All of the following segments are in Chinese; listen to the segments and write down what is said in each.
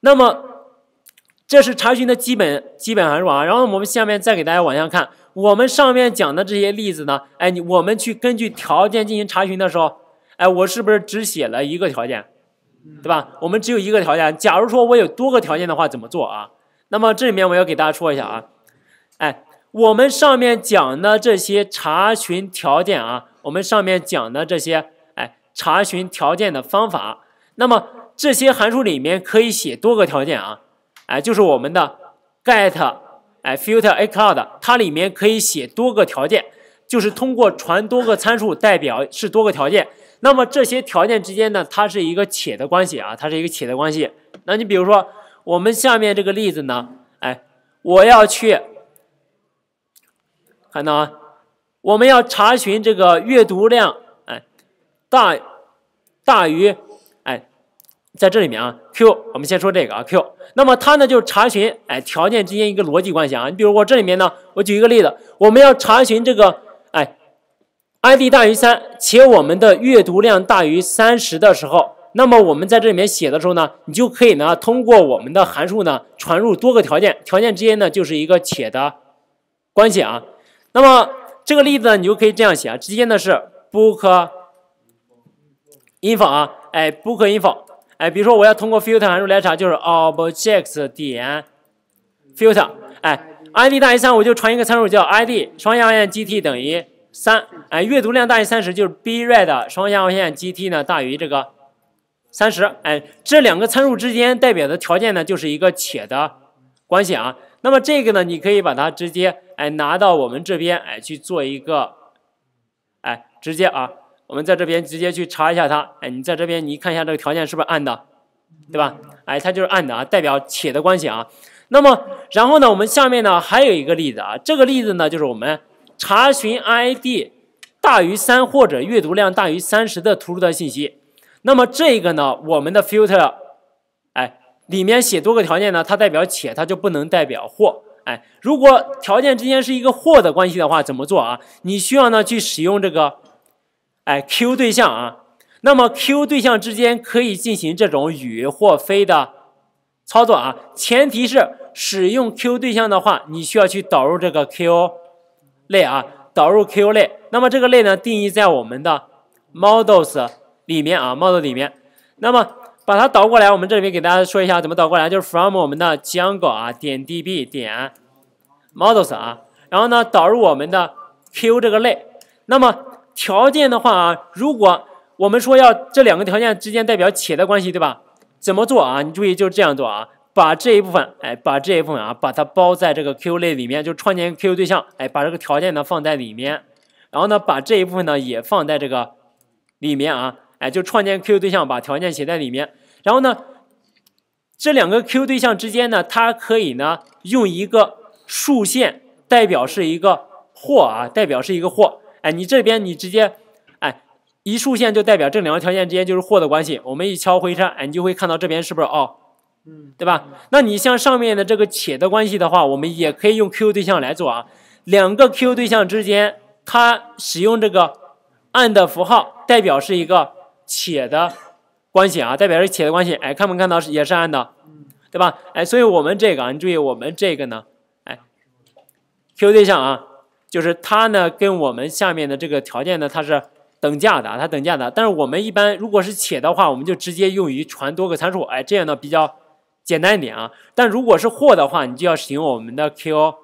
那么，这是查询的基本基本函数啊。然后我们下面再给大家往下看，我们上面讲的这些例子呢，哎，我们去根据条件进行查询的时候，哎，我是不是只写了一个条件，对吧？我们只有一个条件。假如说我有多个条件的话，怎么做啊？那么这里面我要给大家说一下啊，哎，我们上面讲的这些查询条件啊，我们上面讲的这些哎查询条件的方法，那么。这些函数里面可以写多个条件啊，哎，就是我们的 get，哎，filter，a cloud，它里面可以写多个条件，就是通过传多个参数代表是多个条件。那么这些条件之间呢，它是一个且的关系啊，它是一个且的关系。那你比如说我们下面这个例子呢，哎，我要去看到啊，我们要查询这个阅读量哎，大大于。在这里面啊，Q，我们先说这个啊，Q。那么它呢，就是查询，哎，条件之间一个逻辑关系啊。你比如我这里面呢，我举一个例子，我们要查询这个，哎，ID 大于三且我们的阅读量大于三十的时候，那么我们在这里面写的时候呢，你就可以呢，通过我们的函数呢，传入多个条件，条件之间呢就是一个且的关系啊。那么这个例子呢，你就可以这样写啊，直接呢是 book info 啊，哎，book info。哎，比如说我要通过 filter 函数来查，就是 objects 点 filter，哎，id 大于三，我就传一个参数叫 id 双下划线 gt 等于三，哎，阅读量大于三十就是 b read 双下划线 gt 呢大于这个三十，哎，这两个参数之间代表的条件呢就是一个且的关系啊。那么这个呢，你可以把它直接哎拿到我们这边哎去做一个，哎，直接啊。我们在这边直接去查一下它，哎，你在这边你看一下这个条件是不是 and，对吧？哎，它就是 and 啊，代表且的关系啊。那么，然后呢，我们下面呢还有一个例子啊，这个例子呢就是我们查询 id 大于三或者阅读量大于三十的图书的信息。那么这个呢，我们的 filter，哎，里面写多个条件呢，它代表且，它就不能代表或。哎，如果条件之间是一个或的关系的话，怎么做啊？你需要呢去使用这个。哎，Q 对象啊，那么 Q 对象之间可以进行这种与或非的操作啊。前提是使用 Q 对象的话，你需要去导入这个 Q 类啊，导入 Q 类。那么这个类呢，定义在我们的 Models 里面啊 m o d e l 里面。那么把它导过来，我们这里边给大家说一下怎么导过来，就是 from 我们的 Django 啊，点 D B 点 Models 啊，然后呢导入我们的 Q 这个类，那么。条件的话啊，如果我们说要这两个条件之间代表且的关系，对吧？怎么做啊？你注意就是这样做啊，把这一部分，哎，把这一部分啊，把它包在这个 Q 类里面，就创建 Q 对象，哎，把这个条件呢放在里面，然后呢，把这一部分呢也放在这个里面啊，哎，就创建 Q 对象，把条件写在里面，然后呢，这两个 Q 对象之间呢，它可以呢用一个竖线代表是一个或啊，代表是一个或。哎，你这边你直接，哎，一竖线就代表这两个条件之间就是或的关系。我们一敲回车，哎，你就会看到这边是不是哦，嗯，对吧？那你像上面的这个且的关系的话，我们也可以用 Q 对象来做啊。两个 Q 对象之间，它使用这个 and 符号，代表是一个且的关系啊，代表是且的关系。哎，看没看到？是也是 and，对吧？哎，所以我们这个，啊，你注意我们这个呢，哎，Q 对象啊。就是它呢，跟我们下面的这个条件呢，它是等价的，它等价的。但是我们一般如果是且的话，我们就直接用于传多个参数，哎，这样呢比较简单一点啊。但如果是或的话，你就要使用我们的 Q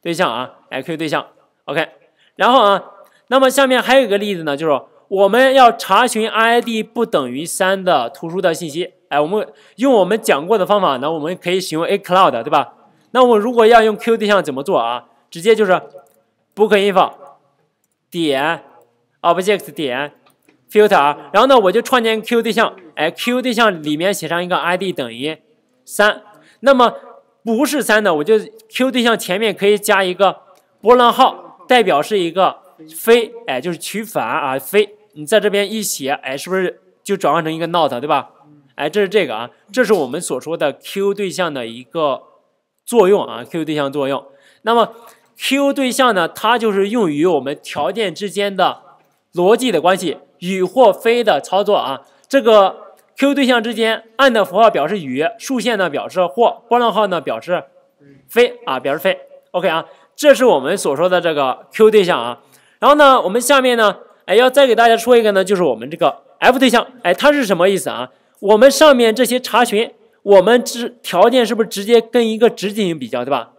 对象啊，哎，Q 对象，OK。然后啊，那么下面还有一个例子呢，就是我们要查询 ID 不等于三的图书的信息，哎，我们用我们讲过的方法呢，我们可以使用 A Cloud，对吧？那我如果要用 Q 对象怎么做啊？直接就是 book info 点 object 点 filter，然后呢，我就创建 Q 对象，哎，Q 对象里面写上一个 ID 等于三，那么不是三的，我就 Q 对象前面可以加一个波浪号，代表是一个非，哎，就是取反啊，非，你在这边一写，哎，是不是就转换成一个 not，对吧？哎，这是这个啊，这是我们所说的 Q 对象的一个作用啊，Q 对象作用，那么。Q 对象呢，它就是用于我们条件之间的逻辑的关系，与或非的操作啊。这个 Q 对象之间按的符号表示与，竖线呢表示或，波浪号呢表示非啊，表示非。OK 啊，这是我们所说的这个 Q 对象啊。然后呢，我们下面呢，哎，要再给大家说一个呢，就是我们这个 F 对象，哎，它是什么意思啊？我们上面这些查询，我们之条件是不是直接跟一个值进行比较，对吧？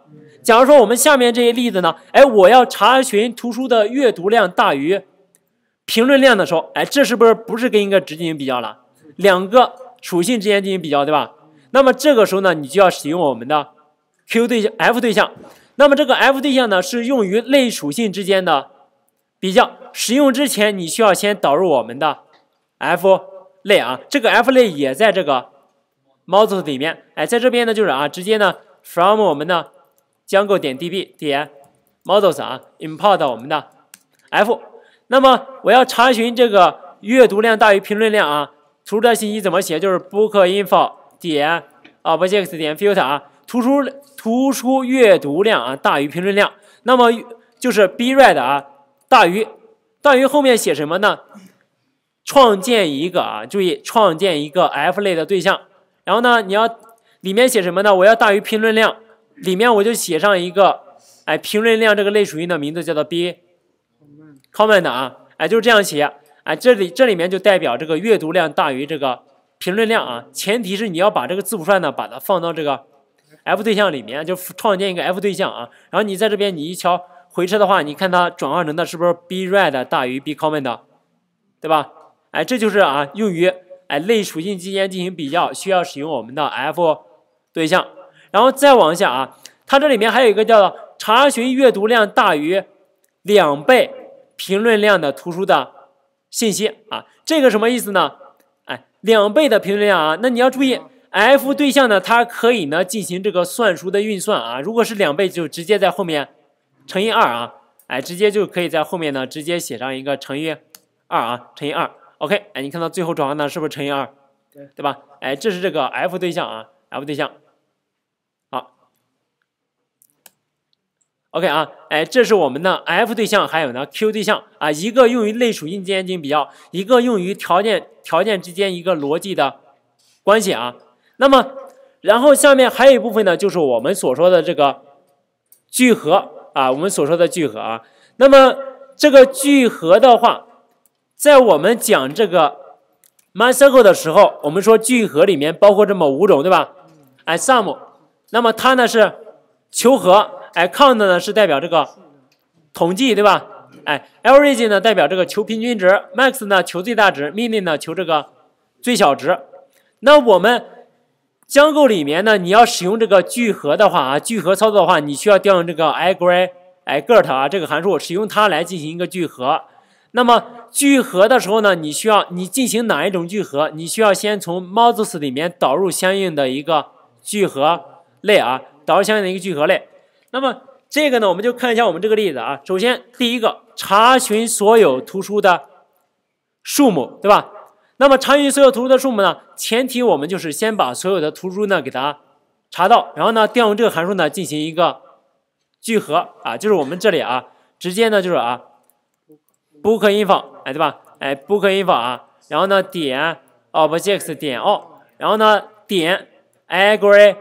假如说我们下面这些例子呢，哎，我要查询图书的阅读量大于评论量的时候，哎，这是不是不是跟一个值进行比较了？两个属性之间进行比较，对吧？那么这个时候呢，你就要使用我们的 Q 对象、F 对象。那么这个 F 对象呢，是用于类属性之间的比较。使用之前，你需要先导入我们的 F 类啊。这个 F 类也在这个 m o d e l 里面。哎，在这边呢，就是啊，直接呢，from 我们的将够点 db 点 models 啊，import 我们的 f，那么我要查询这个阅读量大于评论量啊，图书的信息怎么写？就是 book info 点 object 点 filter 啊，图书图书阅读量啊大于评论量，那么就是 b read 啊大于大于后面写什么呢？创建一个啊，注意创建一个 f 类的对象，然后呢你要里面写什么呢？我要大于评论量。里面我就写上一个，哎，评论量这个类属性的名字叫做 b c o m m e n t 啊，哎，就是这样写，哎，这里这里面就代表这个阅读量大于这个评论量啊，前提是你要把这个字符串呢，把它放到这个 f 对象里面，就创建一个 f 对象啊，然后你在这边你一敲回车的话，你看它转换成的是不是 b red 大于 b c o m m e n t 对吧？哎，这就是啊，用于哎类属性之间进行比较，需要使用我们的 f 对象。然后再往下啊，它这里面还有一个叫查询阅读量大于两倍评论量的图书的信息啊，这个什么意思呢？哎，两倍的评论量啊，那你要注意 f 对象呢，它可以呢进行这个算数的运算啊。如果是两倍，就直接在后面乘以二啊，哎，直接就可以在后面呢直接写上一个乘以二啊，乘以二，OK，哎，你看到最后转换呢是不是乘以二？对，对吧？哎，这是这个 f 对象啊，f 对象。OK 啊，哎，这是我们的 F 对象，还有呢 Q 对象啊，一个用于类属、性间进性比较，一个用于条件、条件之间一个逻辑的关系啊。那么，然后下面还有一部分呢，就是我们所说的这个聚合啊，我们所说的聚合啊。那么这个聚合的话，在我们讲这个 m y s q l 的时候，我们说聚合里面包括这么五种，对吧？哎，sum，那么它呢是求和。哎，count 呢是代表这个统计，对吧？哎，average 呢代表这个求平均值，max 呢求最大值，min 呢求这个最小值。那我们将购里面呢，你要使用这个聚合的话啊，聚合操作的话，你需要调用这个 aggr，哎，get 啊这个函数，使用它来进行一个聚合。那么聚合的时候呢，你需要你进行哪一种聚合？你需要先从 modules 里面导入相应的一个聚合类啊，导入相应的一个聚合类。那么这个呢，我们就看一下我们这个例子啊。首先，第一个查询所有图书的数目，对吧？那么查询所有图书的数目呢，前提我们就是先把所有的图书呢给它查到，然后呢调用这个函数呢进行一个聚合啊，就是我们这里啊，直接呢就是啊，book info，哎对吧？哎，book info 啊，然后呢点 objects 点 all，然后呢点 aggregate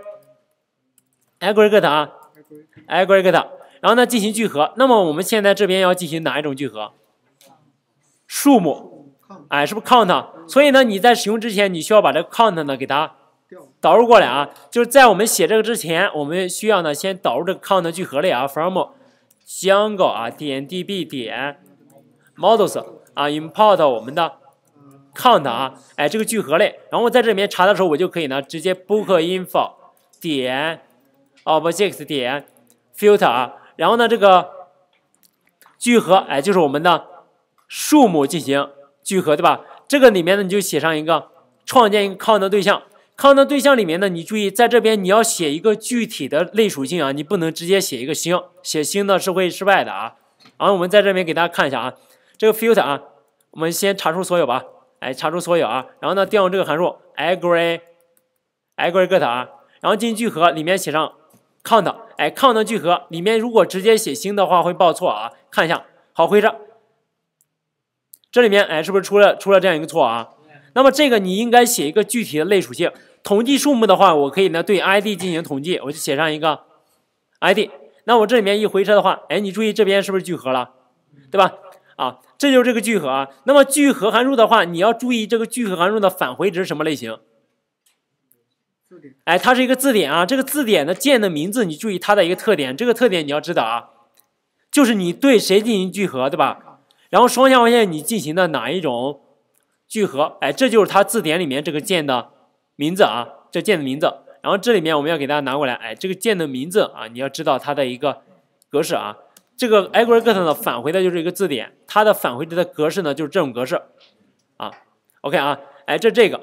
aggregate 啊。a g g r e g a t e 然后呢，进行聚合。那么我们现在这边要进行哪一种聚合？数目，哎，是不是 count？所以呢，你在使用之前，你需要把这个 count 呢给它导入过来啊。就是在我们写这个之前，我们需要呢先导入这个 count 聚合类啊，from Django 啊点 D B 点 Models 啊 import 我们的 count 啊，哎，这个聚合类。然后在这里面查的时候，我就可以呢直接 book info 点。Object 点 filter 啊，然后呢，这个聚合哎，就是我们的数目进行聚合，对吧？这个里面呢，你就写上一个创建一个 count 对象，n t 对象里面呢，你注意在这边你要写一个具体的类属性啊，你不能直接写一个星，写星呢是会失败的啊。然后我们在这边给大家看一下啊，这个 filter 啊，我们先查出所有吧，哎，查出所有啊，然后呢调用这个函数 aggregate 啊，然后进行聚合，里面写上。count，哎，count 聚合里面如果直接写星的话会报错啊，看一下，好回车，这里面哎是不是出了出了这样一个错啊？那么这个你应该写一个具体的类属性，统计数目的话，我可以呢对 id 进行统计，我就写上一个 id，那我这里面一回车的话，哎，你注意这边是不是聚合了，对吧？啊，这就是这个聚合啊。那么聚合函数的话，你要注意这个聚合函数的返回值什么类型？哎，它是一个字典啊，这个字典的键的名字，你注意它的一个特点，这个特点你要知道啊，就是你对谁进行聚合，对吧？然后双向文献你进行的哪一种聚合？哎，这就是它字典里面这个键的名字啊，这键的名字。然后这里面我们要给大家拿过来，哎，这个键的名字啊，你要知道它的一个格式啊，这个 aggregate 呢，返回的就是一个字典，它的返回值的格式呢就是这种格式啊。OK 啊，哎，这这个。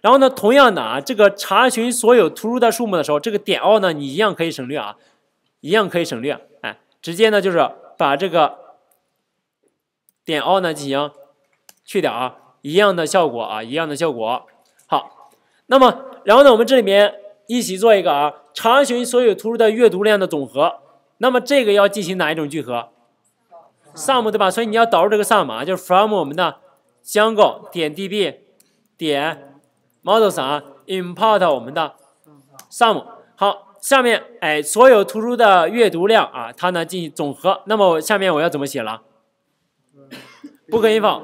然后呢，同样的啊，这个查询所有图书的数目的时候，这个点 o 呢，你一样可以省略啊，一样可以省略，哎，直接呢就是把这个点 o 呢进行去掉啊，一样的效果啊，一样的效果。好，那么然后呢，我们这里面一起做一个啊，查询所有图书的阅读量的总和。那么这个要进行哪一种聚合？sum 对吧？所以你要导入这个 sum 啊，就是 from 我们的 jango 点 db 点。Models 啊，import 我们的 sum。好，下面哎所有图书的阅读量啊，它呢进行总和。那么下面我要怎么写了？BookInfo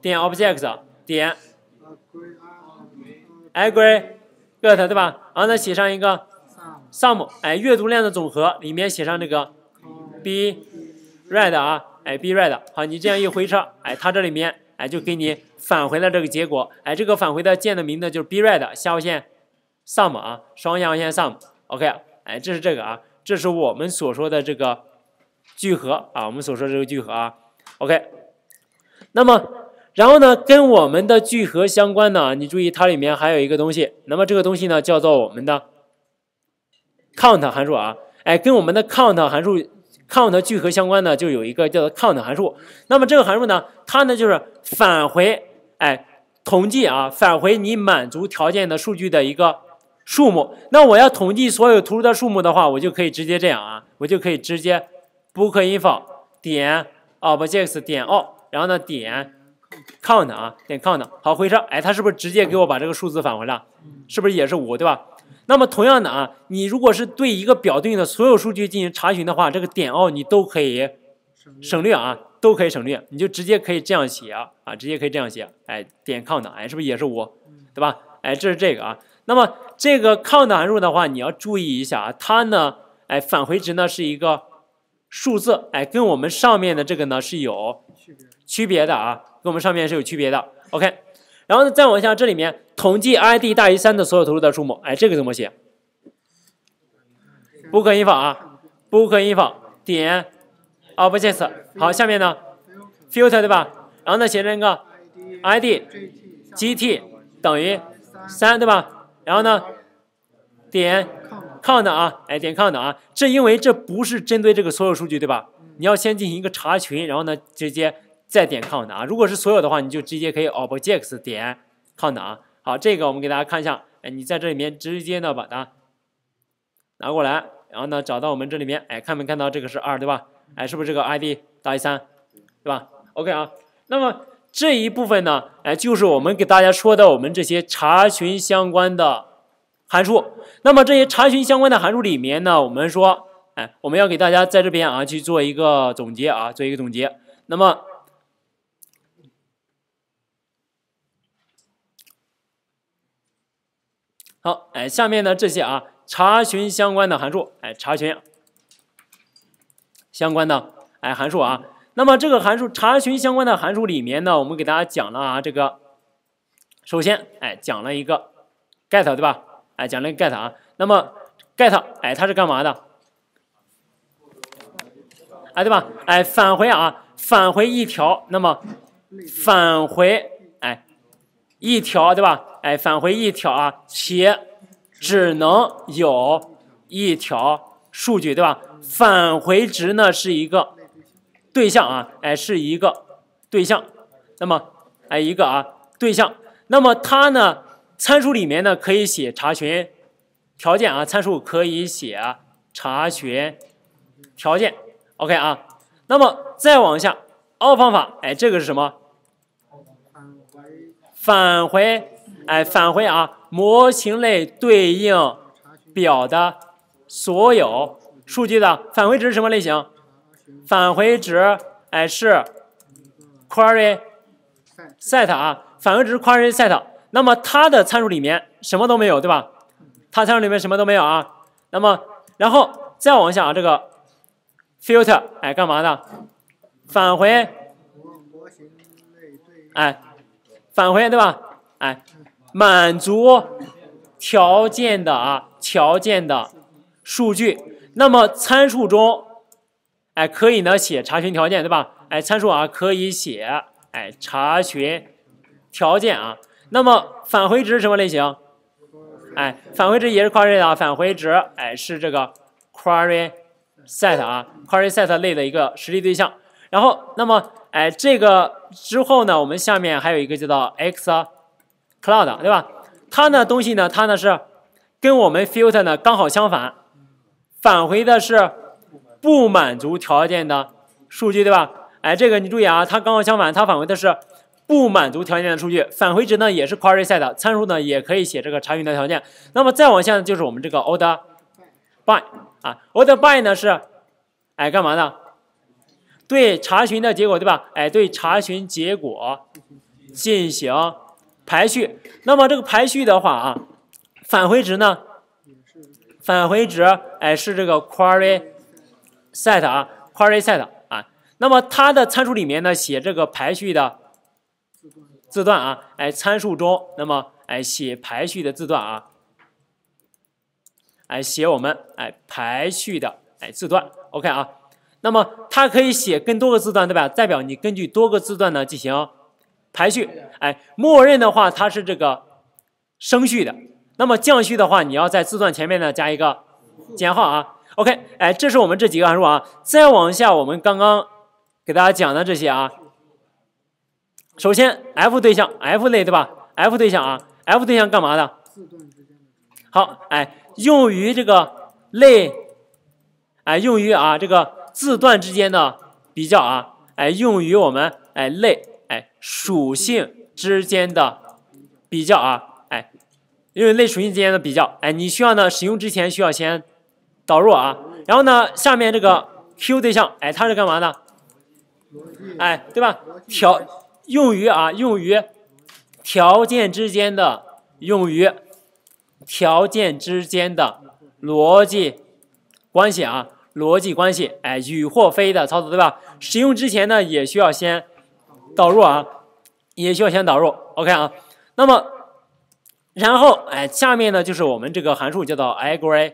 点 Objects 点 Aggregate 对吧？然后呢写上一个 sum，哎阅读量的总和，里面写上这个 b read 啊，哎 b read。好，你这样一回车，哎它这里面。哎，就给你返回了这个结果。哎，这个返回的键的名字就是 b r e d 下划线 `sum` 啊，双下划线 `sum`。OK，哎，这是这个啊，这是我们所说的这个聚合啊，我们所说的这个聚合啊。OK，那么然后呢，跟我们的聚合相关的你注意它里面还有一个东西。那么这个东西呢，叫做我们的 `count` 函数啊。哎，跟我们的 `count` 函数。count 聚合相关的就有一个叫做 count 函数，那么这个函数呢，它呢就是返回哎统计啊，返回你满足条件的数据的一个数目。那我要统计所有图书的数目的话，我就可以直接这样啊，我就可以直接 book info 点 objects 点 all，然后呢点 count 啊，点 count。好，回车，哎，它是不是直接给我把这个数字返回了？是不是也是五，对吧？那么同样的啊，你如果是对一个表对应的所有数据进行查询的话，这个点奥你都可以省略啊，都可以省略，你就直接可以这样写啊，啊，直接可以这样写。哎，点 c o n 的，哎，是不是也是五，对吧？哎，这是这个啊。那么这个 c o 抗的函数的话，你要注意一下啊，它呢，哎，返回值呢是一个数字，哎，跟我们上面的这个呢是有区别的啊，跟我们上面是有区别的。OK。然后呢，再往下，这里面统计 ID 大于三的所有投入的数目，哎，这个怎么写？BookInfo 啊，BookInfo 好，下面呢，Filter 对吧？然后呢，写一个 ID GT 等于三对吧？然后呢，点 count 啊，哎，点 count 啊，这因为这不是针对这个所有数据对吧？你要先进行一个查询，然后呢，直接。再点 count 啊，如果是所有的话，你就直接可以 objects 点 count 啊。好，这个我们给大家看一下，哎，你在这里面直接呢把它拿过来，然后呢找到我们这里面，哎，看没看到这个是二对吧？哎，是不是这个 id 大于三对吧？OK 啊。那么这一部分呢，哎，就是我们给大家说的我们这些查询相关的函数。那么这些查询相关的函数里面呢，我们说，哎，我们要给大家在这边啊去做一个总结啊，做一个总结。那么好，哎，下面呢这些啊查询相关的函数，哎查询相关的哎函数啊。那么这个函数查询相关的函数里面呢，我们给大家讲了啊这个，首先哎讲了一个 get 对吧？哎讲了个 get 啊。那么 get 哎它是干嘛的？哎对吧？哎返回啊返回一条，那么返回哎一条对吧？哎，返回一条啊，且只能有一条数据，对吧？返回值呢是一个对象啊，哎，是一个对象。那么哎一个啊对象，那么它呢参数里面呢可以写查询条件啊，参数可以写查询条件。OK 啊，那么再往下 l 方法哎，这个是什么？返回。哎，返回啊，模型类对应表的所有数据的返回值是什么类型？返回值哎是 query set 啊，返回值 query set。那么它的参数里面什么都没有对吧？它参数里面什么都没有啊。那么然后再往下啊，这个 filter 哎干嘛的？返回哎，返回对吧？哎。满足条件的啊，条件的，数据，那么参数中，哎，可以呢写查询条件，对吧？哎，参数啊可以写，哎，查询条件啊，那么返回值什么类型？哎，返回值也是 query 啊，返回值哎是这个 query set 啊，query set 类的一个实例对象。然后，那么哎这个之后呢，我们下面还有一个叫做 x Cloud 对吧？它呢东西呢？它呢是跟我们 filter 呢刚好相反，返回的是不满足条件的数据对吧？哎，这个你注意啊，它刚好相反，它返回的是不满足条件的数据，返回值呢也是 query set，参数呢也可以写这个查询的条件。那么再往下呢，就是我们这个 d l r by 啊 d l r by 呢是哎干嘛呢？对查询的结果对吧？哎，对查询结果进行。排序，那么这个排序的话啊，返回值呢，返回值哎是这个 query set 啊，query set 啊，那么它的参数里面呢写这个排序的字段啊，哎参数中那么哎写排序的字段啊，哎写我们哎排序的哎字段，OK 啊，那么它可以写更多个字段对吧？代表你根据多个字段呢进行。排序，哎，默认的话它是这个升序的，那么降序的话，你要在字段前面呢加一个减号啊。OK，哎，这是我们这几个函数啊。再往下，我们刚刚给大家讲的这些啊，首先 F 对象，F 类对吧？F 对象啊，F 对象干嘛的？好，哎，用于这个类，哎，用于啊这个字段之间的比较啊，哎，用于我们哎类。哎，属性之间的比较啊，哎，因为类属性之间的比较，哎，你需要呢使用之前需要先导入啊，然后呢下面这个 Q 对象，哎，它是干嘛的？哎，对吧？条用于啊，用于条件之间的，用于条件之间的逻辑关系啊，逻辑关系，哎，与或非的操作，对吧？使用之前呢也需要先。导入啊，也需要先导入。OK 啊，那么然后哎，下面呢就是我们这个函数叫做 a g r e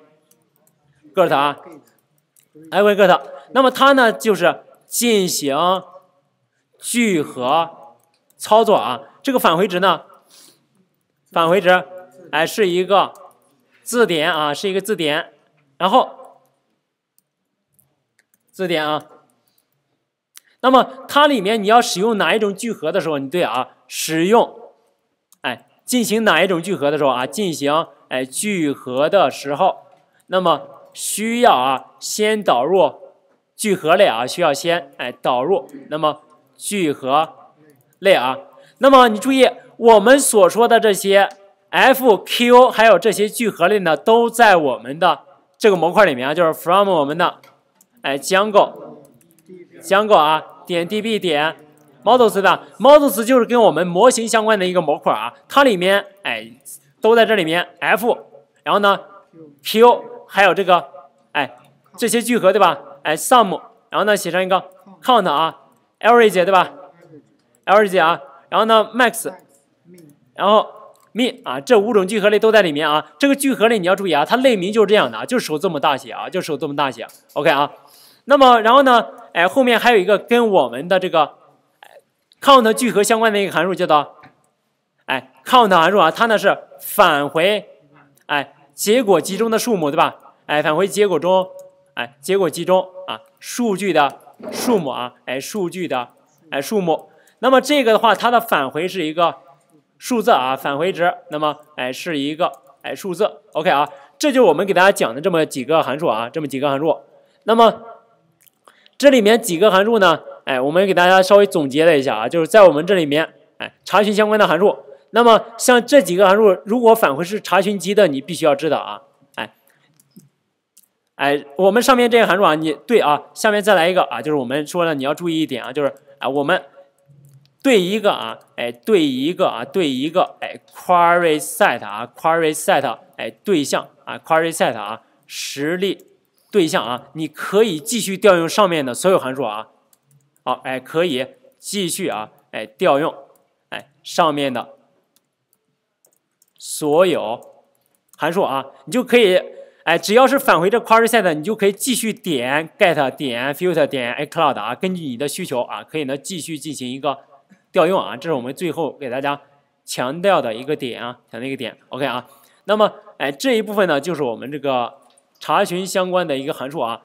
g e t 啊 a g r e g e t 那么它呢就是进行聚合操作啊。这个返回值呢，返回值哎是一个字典啊，是一个字典，然后字典啊。那么它里面你要使用哪一种聚合的时候，你对啊，使用，哎，进行哪一种聚合的时候啊，进行哎聚合的时候，那么需要啊先导入聚合类啊，需要先哎导入那么聚合类啊。那么你注意，我们所说的这些 FQ 还有这些聚合类呢，都在我们的这个模块里面啊，就是 from 我们的哎将够将够啊。点 db 点 models 的 models 就是跟我们模型相关的一个模块啊，它里面哎都在这里面 f，然后呢，q 还有这个哎这些聚合对吧？哎 sum，然后呢写上一个 count 啊 a r r a e 对吧 a r r a e 啊，然后呢 max，然后 min 啊，这五种聚合类都在里面啊。这个聚合类你要注意啊，它类名就是这样的啊，就是首字母大写啊，就首字母大写。OK 啊，那么然后呢？哎，后面还有一个跟我们的这个 count 聚合相关的一个函数，叫做哎 count 函数啊，它呢是返回哎结果集中的数目，对吧？哎，返回结果中哎结果集中啊数据的数目啊，哎数据的哎数目。那么这个的话，它的返回是一个数字啊，返回值，那么哎是一个哎数字。OK 啊，这就是我们给大家讲的这么几个函数啊，这么几个函数。那么这里面几个函数呢？哎，我们给大家稍微总结了一下啊，就是在我们这里面，哎，查询相关的函数。那么像这几个函数，如果返回是查询集的，你必须要知道啊。哎，哎，我们上面这些函数啊，你对啊。下面再来一个啊，就是我们说了你要注意一点啊，就是啊，我们对一个啊，哎，对一个啊，对一个哎，query set 啊，query set 哎，对象啊，query set 啊，实例。对象啊，你可以继续调用上面的所有函数啊，好，哎，可以继续啊，哎，调用，哎，上面的所有函数啊，你就可以，哎，只要是返回这 QuerySet，你就可以继续点 get 点 filter 点 A Cloud 啊，根据你的需求啊，可以呢继续进行一个调用啊，这是我们最后给大家强调的一个点啊，强调一个点，OK 啊，那么，哎，这一部分呢，就是我们这个。查询相关的一个函数啊。